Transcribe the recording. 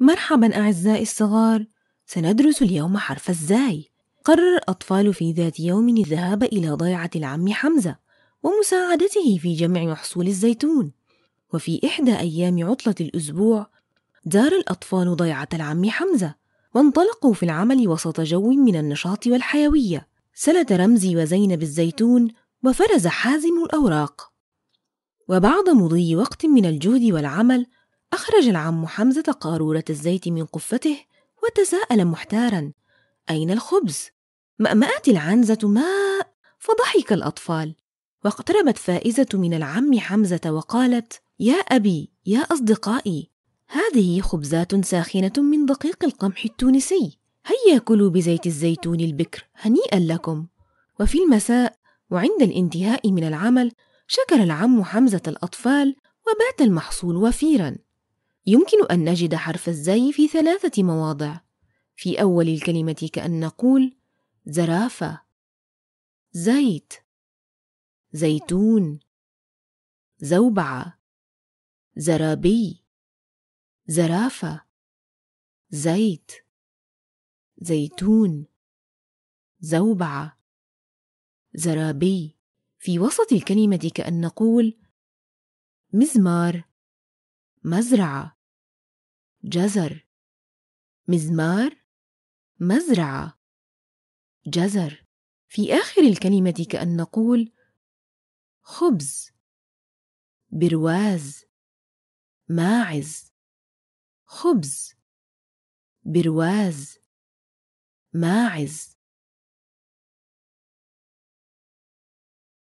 مرحبا أعزائي الصغار سندرس اليوم حرف الزاي قرر الأطفال في ذات يوم الذهاب إلى ضيعة العم حمزة ومساعدته في جمع محصول الزيتون وفي إحدى أيام عطلة الأسبوع دار الأطفال ضيعة العم حمزة وانطلقوا في العمل وسط جو من النشاط والحيوية سلت رمزي وزينب الزيتون وفرز حازم الأوراق وبعد مضي وقت من الجهد والعمل أخرج العم حمزة قارورة الزيت من قفته وتساءل محتارا أين الخبز؟ مأمأت العنزة ماء فضحك الأطفال واقتربت فائزة من العم حمزة وقالت يا أبي يا أصدقائي هذه خبزات ساخنة من دقيق القمح التونسي هيا كلوا بزيت الزيتون البكر هنيئا لكم وفي المساء وعند الانتهاء من العمل شكر العم حمزة الأطفال وبات المحصول وفيرا يمكن أن نجد حرف الزاي في ثلاثة مواضع في أول الكلمة كأن نقول زرافة زيت زيتون زوبعة زرابي زرافة زيت زيتون زوبعة زرابي في وسط الكلمة كأن نقول مزمار مزرعة جزر مزمار مزرعة جزر في آخر الكلمة كأن نقول خبز برواز ماعز خبز برواز ماعز